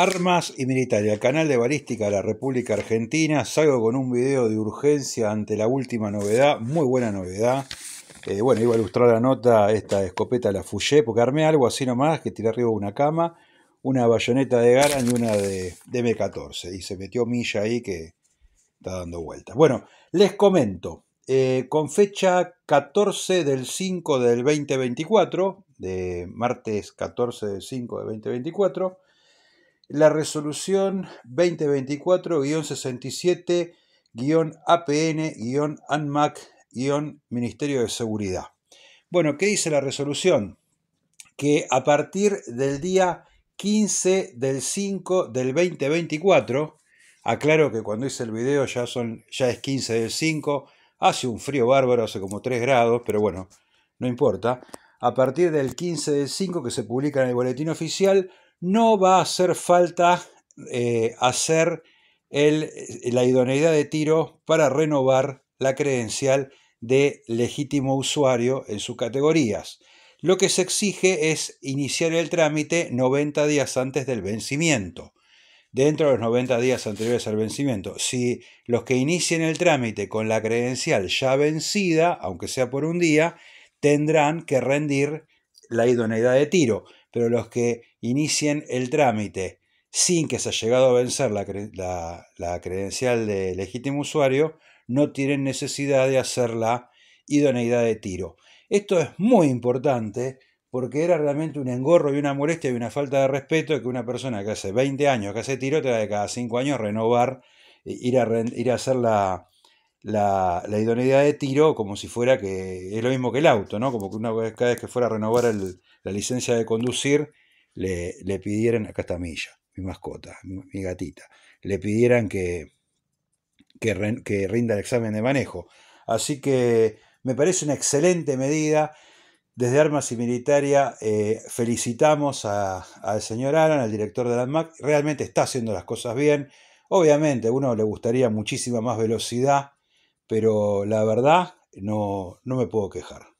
Armas y militares. El canal de balística de la República Argentina. Salgo con un video de urgencia ante la última novedad. Muy buena novedad. Eh, bueno, iba a ilustrar la nota esta escopeta la fuché porque armé algo así nomás, que tiré arriba de una cama, una bayoneta de Garand y una de, de M14. Y se metió milla ahí que está dando vueltas. Bueno, les comento. Eh, con fecha 14 del 5 del 2024, de martes 14 del 5 del 2024, la resolución 2024-67-APN-ANMAC-Ministerio de Seguridad. Bueno, ¿qué dice la resolución? Que a partir del día 15 del 5 del 2024, aclaro que cuando hice el video ya, son, ya es 15 del 5, hace un frío bárbaro, hace como 3 grados, pero bueno, no importa. A partir del 15 del 5 que se publica en el boletín oficial, no va a hacer falta eh, hacer la idoneidad de tiro para renovar la credencial de legítimo usuario en sus categorías. Lo que se exige es iniciar el trámite 90 días antes del vencimiento. Dentro de los 90 días anteriores al vencimiento, si los que inicien el trámite con la credencial ya vencida, aunque sea por un día, tendrán que rendir la idoneidad de tiro, pero los que inicien el trámite sin que se haya llegado a vencer la, credencial de legítimo usuario, no tienen necesidad de hacer la idoneidad de tiro. Esto es muy importante porque era realmente un engorro y una molestia y una falta de respeto que una persona que hace 20 años que hace tiro te da de cada 5 años renovar, eh, ir a, ir a hacer la, la, idoneidad de tiro como si fuera que es lo mismo que el auto, ¿no? Como que una vez, cada vez que fuera a renovar la licencia de conducir, le, le pidieran, acá está Milla, mi mascota, mi, gatita, le pidieran que, que, rinda el examen de manejo. Así que me parece una excelente medida. Desde Armas y Militaria eh, felicitamos al señor Alan, al director de la MAC, Realmente está haciendo las cosas bien. Obviamente a uno le gustaría muchísima más velocidad pero la verdad no, me puedo quejar.